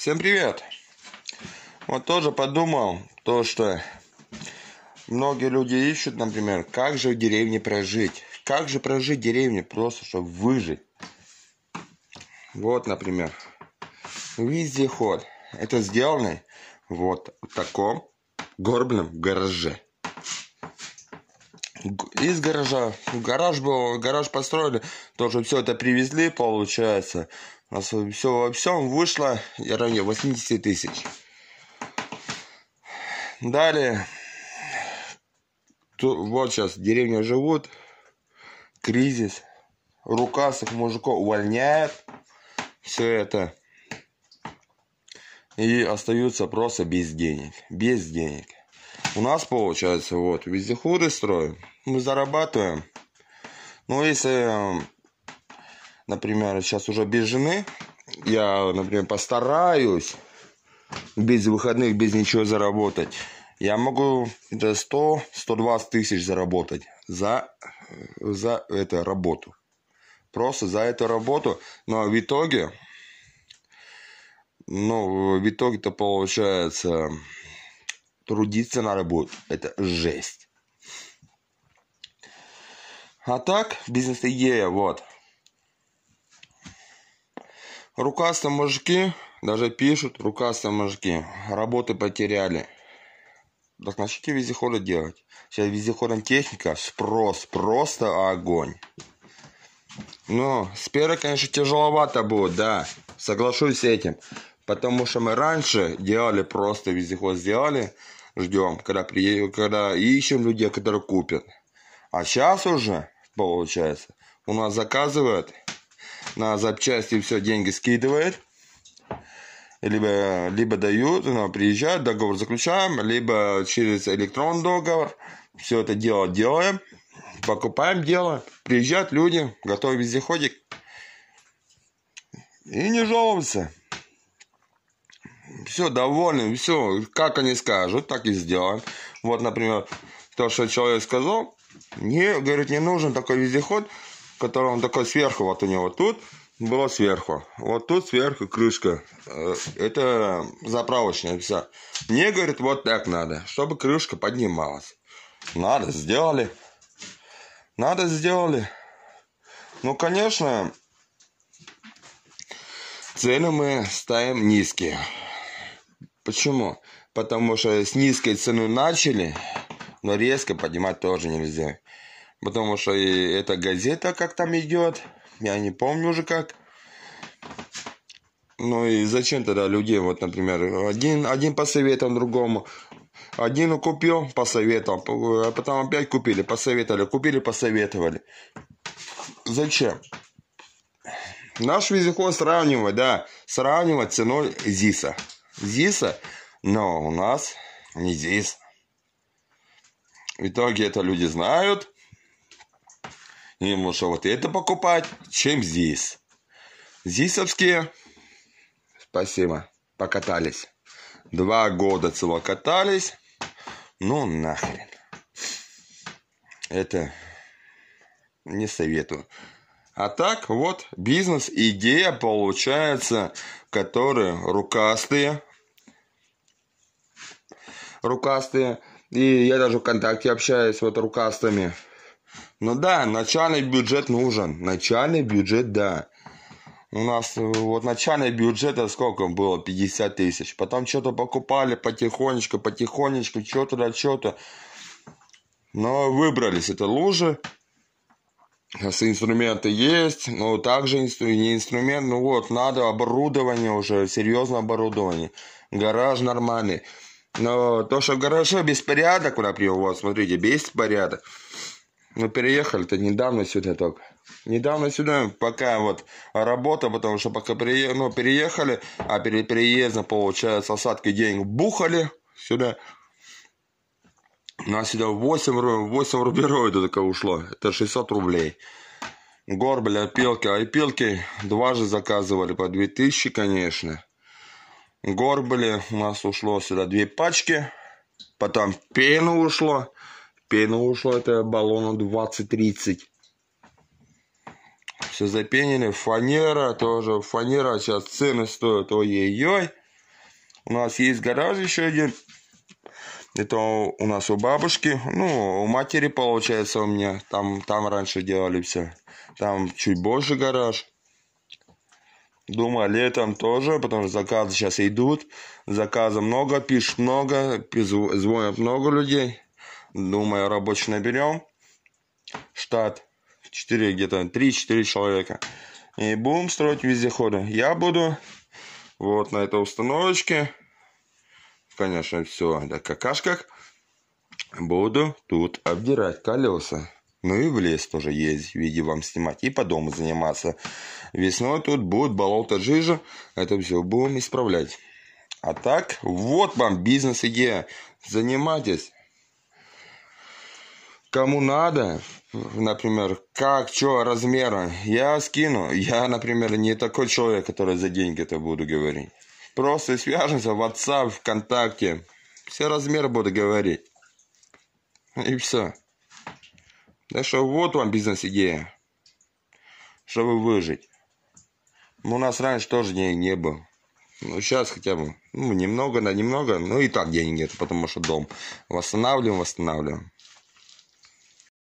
Всем привет! Вот тоже подумал, то что многие люди ищут, например, как же в деревне прожить. Как же прожить в деревне просто, чтобы выжить. Вот, например, вездеход. Это сделано вот в таком горбном гараже из гаража. Гараж был, гараж построили, тоже все это привезли, получается. У нас все во всем вышло в ранее 80 тысяч. Далее. Тут, вот сейчас деревня живут. Кризис. Рукасов мужиков увольняет. Все это. И остаются просто без денег. Без денег. У нас получается вот везде хуры строим мы зарабатываем. Но ну, если, э, например, сейчас уже без жены, я, например, постараюсь без выходных, без ничего заработать, я могу это 100-120 тысяч заработать за, за эту работу. Просто за эту работу. Но в итоге, ну, в итоге-то получается, трудиться на работу, это жесть. А так, бизнес-идея, вот. Рукастые мужики, даже пишут, рукастые мужики, работы потеряли. Так начните вездеходы делать. Сейчас вездеходом техника, спрос, просто огонь. Но ну, с первой, конечно, тяжеловато будет, да. Соглашусь с этим. Потому что мы раньше делали просто вездеход, сделали, ждем, когда, приедем, когда ищем людей, которые купят. А сейчас уже, получается, у нас заказывают на запчасти все деньги скидывает, либо, либо дают, но приезжают, договор заключаем, либо через электронный договор, все это дело делаем, покупаем дело, приезжают люди, готовы вездеходик, и не жалуемся. Все, довольны, все, как они скажут, так и сделаем. Вот, например, то, что человек сказал, мне, говорит, не нужен такой вездеход, который он такой сверху, вот у него тут было сверху. Вот тут сверху крышка. Э, это заправочная вся. Мне, говорит, вот так надо, чтобы крышка поднималась. Надо, сделали. Надо, сделали. Ну, конечно, цены мы ставим низкие. Почему? Потому что с низкой цены начали, но резко поднимать тоже нельзя. Потому что и эта газета, как там идет, я не помню уже как. Ну и зачем тогда людей, вот, например, один, один посоветовал другому, один купил, посоветовал, а потом опять купили, посоветовали, купили, посоветовали. Зачем? Наш вездеход сравнивать, да, сравнивать ценой ЗИСа. ЗИСа, но у нас не ЗИС. В итоге это люди знают. Им лучше вот это покупать, чем здесь. Зисовские. Спасибо. Покатались. Два года цело катались. Ну нахрен. Это не советую. А так вот бизнес-идея получается, которые рукастые. Рукастые и я даже в ВКонтакте общаюсь вот рукастами. Ну да, начальный бюджет нужен. Начальный бюджет, да. У нас э, вот начальный бюджет это сколько было? 50 тысяч. Потом что-то покупали потихонечку, потихонечку, что-то да что-то. Но выбрались. Это лужи. Сейчас инструменты есть, но также не инструмент, ну вот, надо оборудование уже, серьезное оборудование. Гараж нормальный. Но то, что в гараже беспорядок, например, вот, смотрите, беспорядок. мы переехали-то недавно сюда только. Недавно сюда, пока вот работа, потому что пока перее... ну, переехали, а перед переездом, получается, осадки денег бухали сюда. У нас сюда 8, 8 рублей только ушло. Это 600 рублей. Горбля, опилки. А опилки два же заказывали по 2000, конечно. Горбли у нас ушло сюда две пачки. Потом пена ушло. Пена ушло, это баллона 20-30. Все запенили. Фанера тоже. Фанера сейчас цены стоят. Ой-ой-ой. У нас есть гараж еще один. Это у нас у бабушки. Ну, у матери, получается, у меня. Там, там раньше делали все. Там чуть больше гараж. Думаю, летом тоже, потому что заказы сейчас идут. Заказа много, пишет много, звонят много людей. Думаю, рабочих наберем. Штат 4, где-то 3-4 человека. И будем строить вездеходы. Я буду вот на этой установочке. Конечно, все на какашках. Буду тут обдирать колеса. Ну и в лес тоже есть, видео вам снимать. И по дому заниматься. Весной тут будет болото жижа. Это все будем исправлять. А так, вот вам бизнес-идея. Занимайтесь. Кому надо, например, как, что, размера, я скину. Я, например, не такой человек, который за деньги это буду говорить. Просто свяжемся в WhatsApp, ВКонтакте. Все размеры буду говорить. И все. Так что вот вам бизнес-идея. Чтобы выжить. Ну, у нас раньше тоже денег не было. Ну, сейчас хотя бы, ну, немного да, немного, ну, и так денег нет, потому что дом. Восстанавливаем, восстанавливаем.